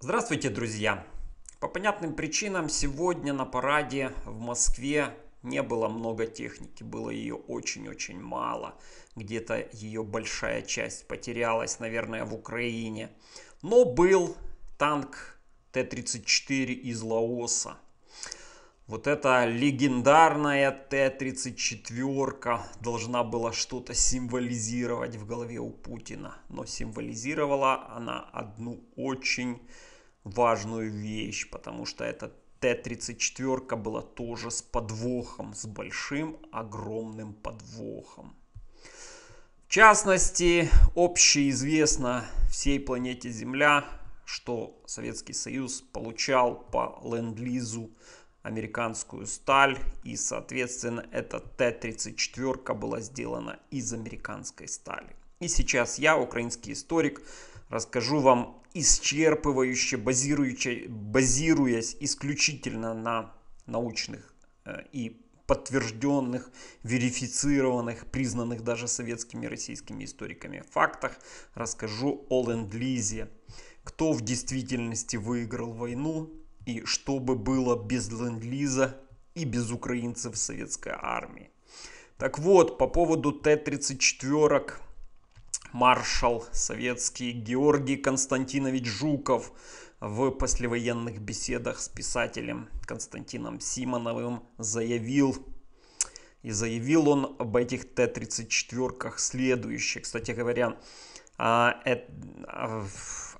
Здравствуйте, друзья! По понятным причинам сегодня на параде в Москве не было много техники, было ее очень-очень мало. Где-то ее большая часть потерялась, наверное, в Украине. Но был танк Т-34 из Лаоса. Вот эта легендарная Т-34 должна была что-то символизировать в голове у Путина. Но символизировала она одну очень важную вещь, потому что эта Т-34 была тоже с подвохом, с большим огромным подвохом. В частности, общеизвестно всей планете Земля, что Советский Союз получал по ленд-лизу американскую сталь, и, соответственно, эта Т-34 была сделана из американской стали. И сейчас я, украинский историк, расскажу вам исчерпывающе базируясь исключительно на научных э, и подтвержденных, верифицированных, признанных даже советскими и российскими историками фактах, расскажу о ленд-лизе. Кто в действительности выиграл войну и что бы было без ленд-лиза и без украинцев в советской армии. Так вот, по поводу Т-34 маршал советский Георгий Константинович Жуков в послевоенных беседах с писателем Константином Симоновым заявил, и заявил он об этих Т-34 следующее. Кстати говоря, а, а,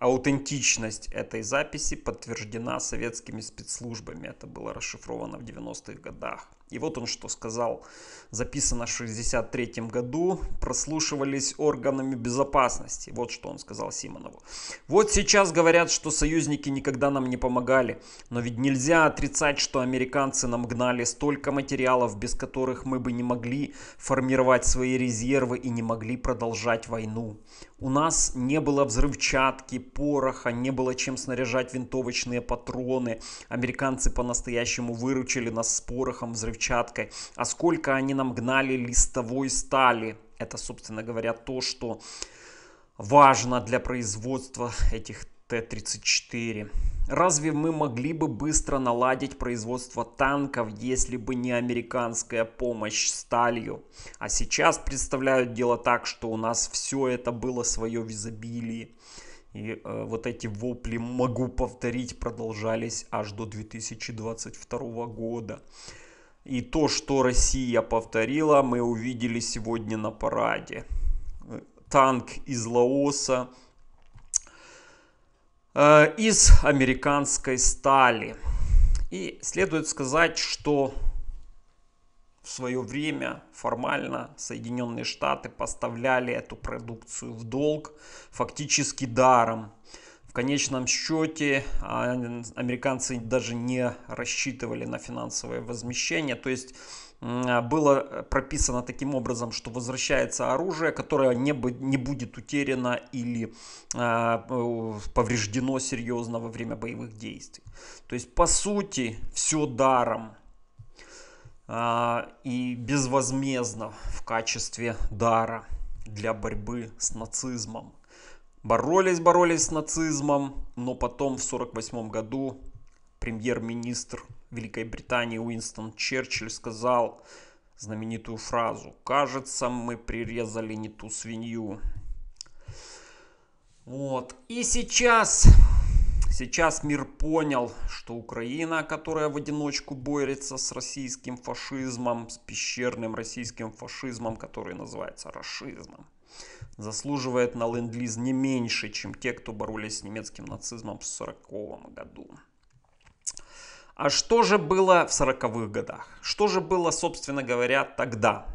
аутентичность этой записи подтверждена советскими спецслужбами. Это было расшифровано в 90-х годах. И вот он что сказал. Записано в 1963 году, прослушивались органами безопасности. Вот что он сказал Симонову. Вот сейчас говорят, что союзники никогда нам не помогали. Но ведь нельзя отрицать, что американцы нам гнали столько материалов, без которых мы бы не могли формировать свои резервы и не могли продолжать войну. У нас не было взрывчатки, пороха, не было чем снаряжать винтовочные патроны. Американцы по-настоящему выручили нас с порохом, взрывчаткой взрывчаткой, а сколько они нам гнали листовой стали. Это, собственно говоря, то, что важно для производства этих Т-34. Разве мы могли бы быстро наладить производство танков, если бы не американская помощь сталью? А сейчас представляют дело так, что у нас все это было свое в изобилии. И э, вот эти вопли, могу повторить, продолжались аж до 2022 года. И то, что Россия повторила, мы увидели сегодня на параде. Танк из Лаоса, э, из американской стали. И следует сказать, что в свое время формально Соединенные Штаты поставляли эту продукцию в долг фактически даром. В конечном счете а, американцы даже не рассчитывали на финансовое возмещение. То есть а, было прописано таким образом, что возвращается оружие, которое не, не будет утеряно или а, повреждено серьезно во время боевых действий. То есть, по сути, все даром и безвозмездно в качестве дара для борьбы с нацизмом боролись, боролись с нацизмом, но потом в 1948 году премьер-министр Великой Британии Уинстон Черчилль сказал знаменитую фразу «Кажется, мы прирезали не ту свинью». Вот. И сейчас, сейчас мир понял, что Украина, которая в одиночку борется с российским фашизмом, с пещерным российским фашизмом, который называется расизмом, заслуживает на ленд-лиз не меньше, чем те, кто боролись с немецким нацизмом в 1940 году. А что же было в 40-х годах? Что же было, собственно говоря, тогда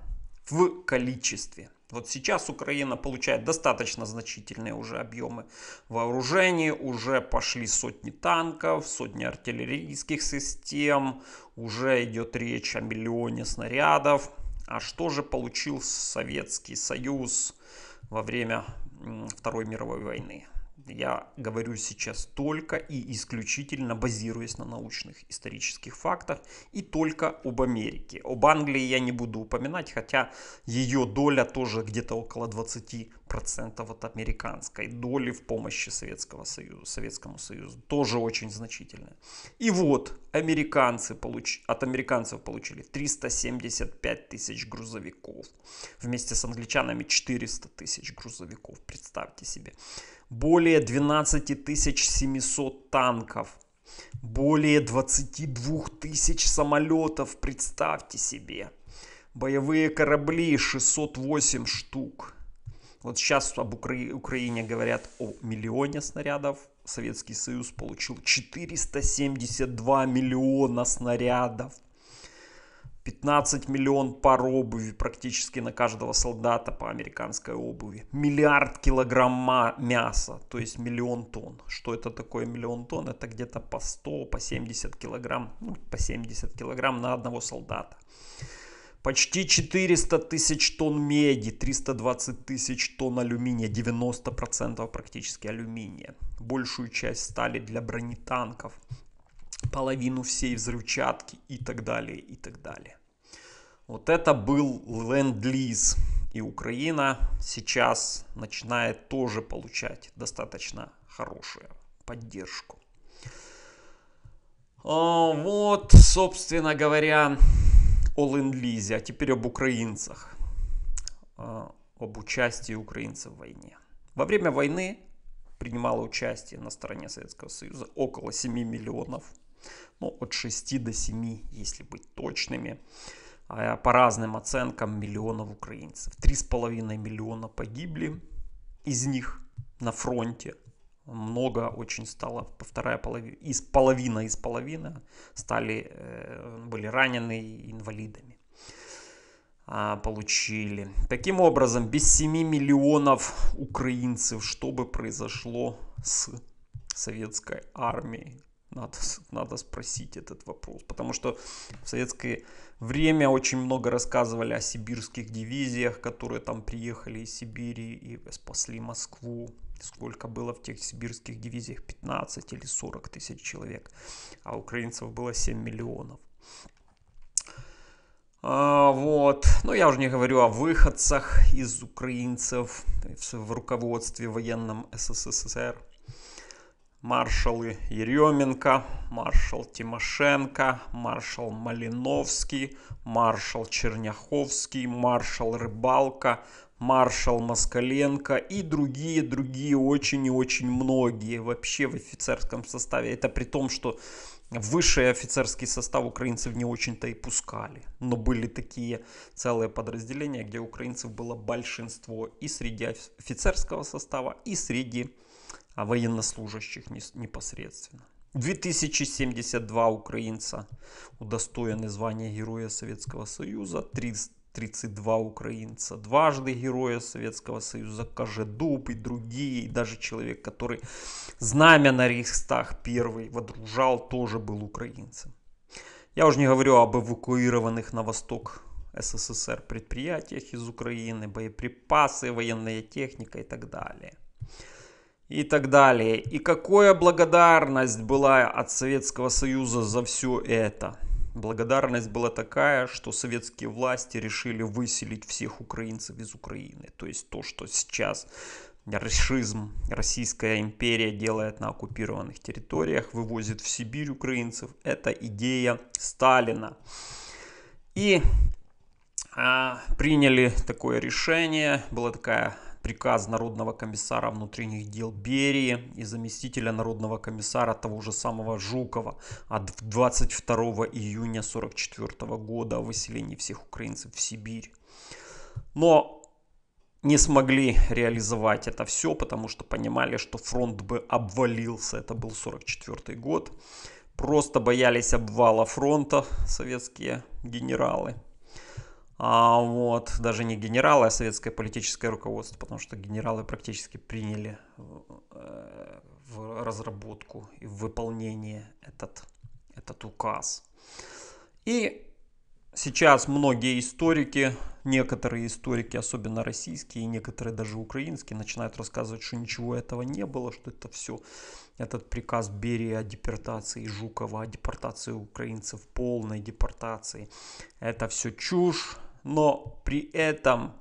в количестве? Вот сейчас Украина получает достаточно значительные уже объемы вооружений, уже пошли сотни танков, сотни артиллерийских систем, уже идет речь о миллионе снарядов. А что же получил Советский Союз во время Второй мировой войны? я говорю сейчас только и исключительно базируясь на научных исторических фактах и только об Америке. Об Англии я не буду упоминать, хотя ее доля тоже где-то около 20% от американской доли в помощи Советского Союза, Советскому Союзу. Тоже очень значительная. И вот американцы получ... от американцев получили 375 тысяч грузовиков. Вместе с англичанами 400 тысяч грузовиков, представьте себе более 12 700 танков, более 22 тысяч самолетов, представьте себе. Боевые корабли 608 штук. Вот сейчас об Укра... Украине говорят о миллионе снарядов. Советский Союз получил 472 миллиона снарядов. 15 миллион пар обуви практически на каждого солдата по американской обуви. Миллиард килограмма мяса, то есть миллион тонн. Что это такое миллион тонн? Это где-то по 100, по 70 килограмм, ну, по 70 килограмм на одного солдата. Почти 400 тысяч тонн меди, 320 тысяч тонн алюминия, 90% практически алюминия. Большую часть стали для бронетанков половину всей взрывчатки и так далее, и так далее. Вот это был ленд-лиз. И Украина сейчас начинает тоже получать достаточно хорошую поддержку. А, вот, собственно говоря, о ленд-лизе, а теперь об украинцах, а, об участии украинцев в войне. Во время войны принимало участие на стороне Советского Союза около 7 миллионов ну, от 6 до 7, если быть точными, а, по разным оценкам миллионов украинцев. 3,5 миллиона погибли, из них на фронте много очень стало, вторая половина, из половина из половины стали, э, были ранены инвалидами а, получили. Таким образом, без 7 миллионов украинцев, что бы произошло с советской армией? Надо, надо спросить этот вопрос, потому что в советское время очень много рассказывали о сибирских дивизиях, которые там приехали из Сибири и спасли Москву. Сколько было в тех сибирских дивизиях? 15 или 40 тысяч человек, а украинцев было 7 миллионов. А, вот. Но ну, я уже не говорю о выходцах из украинцев в руководстве военном СССР маршалы Еременко, маршал Тимошенко, маршал Малиновский, маршал Черняховский, маршал Рыбалка, маршал Москаленко и другие-другие очень и очень многие вообще в офицерском составе. Это при том, что высший офицерский состав украинцев не очень-то и пускали. Но были такие целые подразделения, где украинцев было большинство и среди офицерского состава, и среди а военнослужащих непосредственно. 2072 украинца удостоены звания Героя Советского Союза, 32 украинца дважды Героя Советского Союза, Кожедуб и другие, и даже человек, который знамя на Рейхстаг первый водружал, тоже был украинцем. Я уже не говорю об эвакуированных на восток СССР предприятиях из Украины, боеприпасы, военная техника и так далее и так далее. И какая благодарность была от Советского Союза за все это? Благодарность была такая, что советские власти решили выселить всех украинцев из Украины. То есть то, что сейчас расизм, Российская империя делает на оккупированных территориях, вывозит в Сибирь украинцев, это идея Сталина. И а, приняли такое решение, была такая приказ Народного комиссара внутренних дел Берии и заместителя Народного комиссара того же самого Жукова от 22 июня 1944 года о выселении всех украинцев в Сибирь. Но не смогли реализовать это все, потому что понимали, что фронт бы обвалился. Это был 44 год. Просто боялись обвала фронта советские генералы. А, вот, даже не генералы, а советское политическое руководство, потому что генералы практически приняли э, в разработку и в выполнение этот, этот указ. И сейчас многие историки, некоторые историки, особенно российские, и некоторые даже украинские, начинают рассказывать, что ничего этого не было, что это все этот приказ Берии о депортации Жукова, о депортации украинцев, полной депортации. Это все чушь, но при этом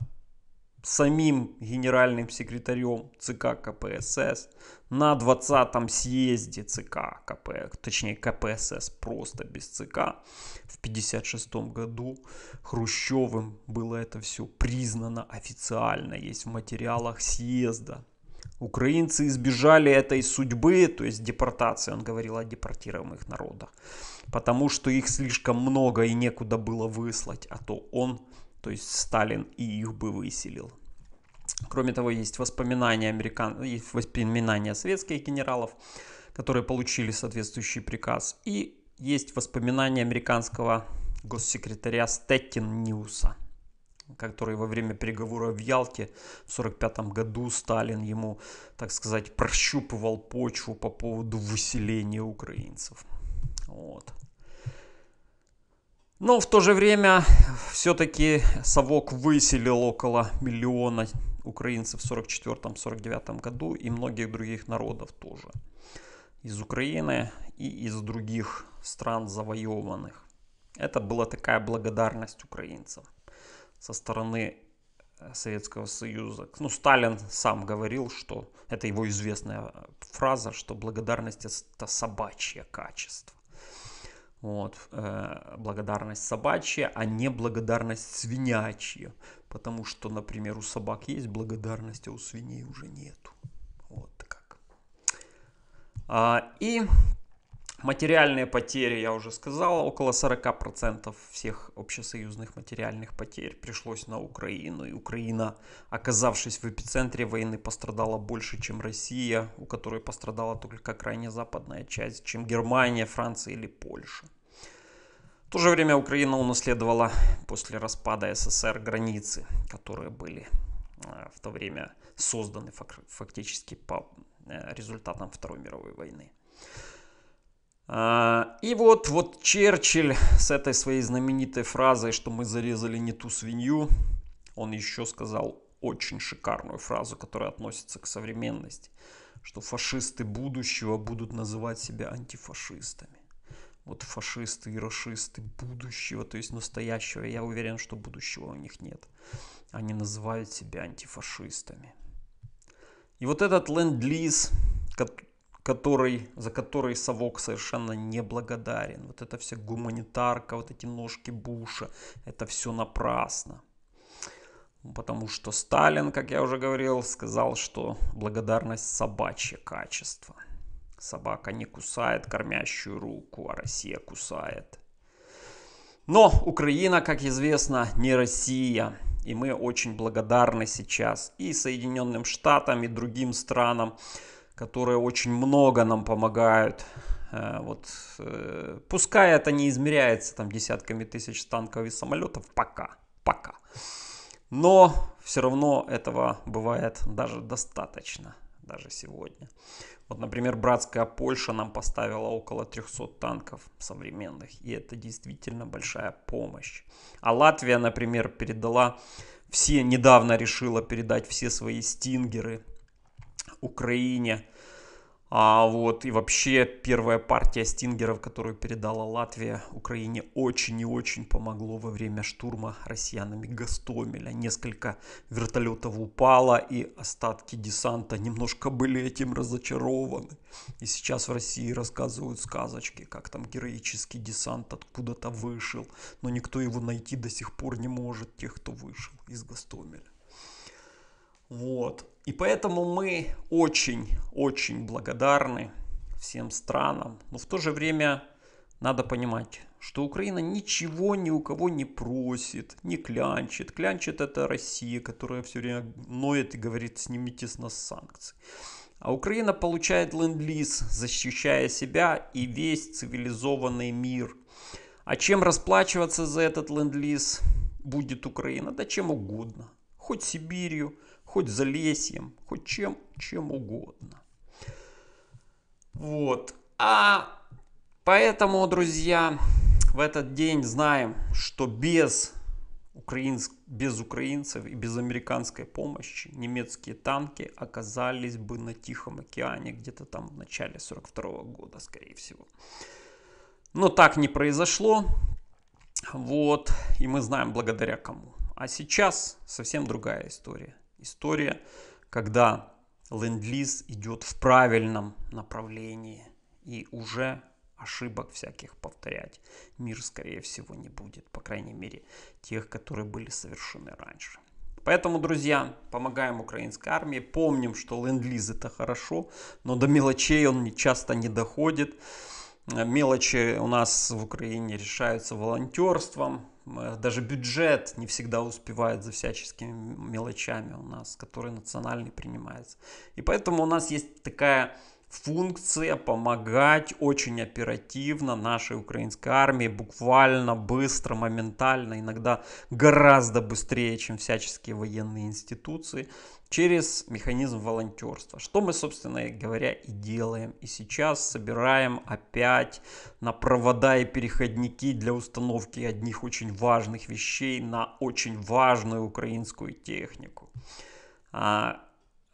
самим генеральным секретарем ЦК КПСС на 20-м съезде ЦК КП, точнее КПСС просто без ЦК в 56 году Хрущевым было это все признано официально, есть в материалах съезда Украинцы избежали этой судьбы, то есть депортации, он говорил о депортированных народах, потому что их слишком много и некуда было выслать, а то он, то есть Сталин, и их бы выселил. Кроме того, есть воспоминания, американ... есть воспоминания советских генералов, которые получили соответствующий приказ, и есть воспоминания американского госсекретаря Стеттин Ньюса который во время переговоров в Ялте в 1945 году Сталин ему, так сказать, прощупывал почву по поводу выселения украинцев. Вот. Но в то же время все-таки Совок выселил около миллиона украинцев в 1944-1949 году и многих других народов тоже. Из Украины и из других стран завоеванных. Это была такая благодарность украинцам со стороны э, Советского Союза. Ну, Сталин сам говорил, что это его известная э, фраза, что благодарность это собачье качество. Вот, э, благодарность собачья, а не благодарность свинячья. Потому что, например, у собак есть благодарность, а у свиней уже нету. Вот как. А, и Материальные потери, я уже сказал, около 40% всех общесоюзных материальных потерь пришлось на Украину. И Украина, оказавшись в эпицентре войны, пострадала больше, чем Россия, у которой пострадала только крайне западная часть, чем Германия, Франция или Польша. В то же время Украина унаследовала после распада СССР границы, которые были а, в то время созданы фактически по э, результатам Второй мировой войны. А, и вот, вот Черчилль с этой своей знаменитой фразой, что мы зарезали не ту свинью, он еще сказал очень шикарную фразу, которая относится к современности, что фашисты будущего будут называть себя антифашистами. Вот фашисты и расисты будущего, то есть настоящего, я уверен, что будущего у них нет. Они называют себя антифашистами. И вот этот ленд-лиз, который, за который совок совершенно не благодарен. Вот это вся гуманитарка, вот эти ножки Буша, это все напрасно. Потому что Сталин, как я уже говорил, сказал, что благодарность собачье качество. Собака не кусает кормящую руку, а Россия кусает. Но Украина, как известно, не Россия. И мы очень благодарны сейчас и Соединенным Штатам, и другим странам которые очень много нам помогают. Э, вот, э, пускай это не измеряется там десятками тысяч танков и самолетов, пока, пока. Но все равно этого бывает даже достаточно, даже сегодня. Вот, например, братская Польша нам поставила около 300 танков современных, и это действительно большая помощь. А Латвия, например, передала все, недавно решила передать все свои стингеры Украине. А вот, и вообще первая партия стингеров, которую передала Латвия Украине, очень и очень помогло во время штурма россиянами Гастомеля. Несколько вертолетов упало, и остатки десанта немножко были этим разочарованы. И сейчас в России рассказывают сказочки, как там героический десант откуда-то вышел, но никто его найти до сих пор не может, тех, кто вышел из Гастомеля. Вот. И поэтому мы очень-очень благодарны всем странам. Но в то же время надо понимать, что Украина ничего ни у кого не просит, не клянчит. Клянчит это Россия, которая все время ноет и говорит, снимите с нас санкции. А Украина получает ленд-лиз, защищая себя и весь цивилизованный мир. А чем расплачиваться за этот ленд-лиз будет Украина? Да чем угодно хоть Сибирью, хоть Залесьем, хоть чем, чем угодно. Вот. А поэтому, друзья, в этот день знаем, что без, украинск, без украинцев и без американской помощи немецкие танки оказались бы на Тихом океане где-то там в начале 42 -го года, скорее всего. Но так не произошло. Вот, и мы знаем благодаря кому. А сейчас совсем другая история. История, когда ленд-лиз идет в правильном направлении и уже ошибок всяких повторять мир, скорее всего, не будет. По крайней мере, тех, которые были совершены раньше. Поэтому, друзья, помогаем украинской армии. Помним, что ленд-лиз это хорошо, но до мелочей он часто не доходит. Мелочи у нас в Украине решаются волонтерством. Э, даже бюджет не всегда успевает за всяческими мелочами у нас, которые национальный принимаются. И поэтому у нас есть такая функция помогать очень оперативно нашей украинской армии, буквально, быстро, моментально, иногда гораздо быстрее, чем всяческие военные институции через механизм волонтерства. Что мы, собственно говоря, и делаем. И сейчас собираем опять на провода и переходники для установки одних очень важных вещей на очень важную украинскую технику. А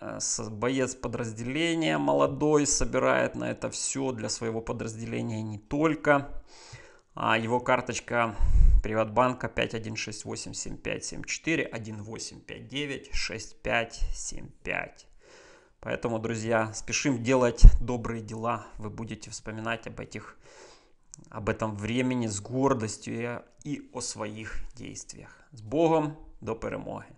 э, боец подразделения молодой собирает на это все для своего подразделения не только. А его карточка Приватбанка 5168757418596575. Поэтому, друзья, спешим делать добрые дела. Вы будете вспоминать об этих об этом времени с гордостью и о своих действиях. С Богом до перемоги!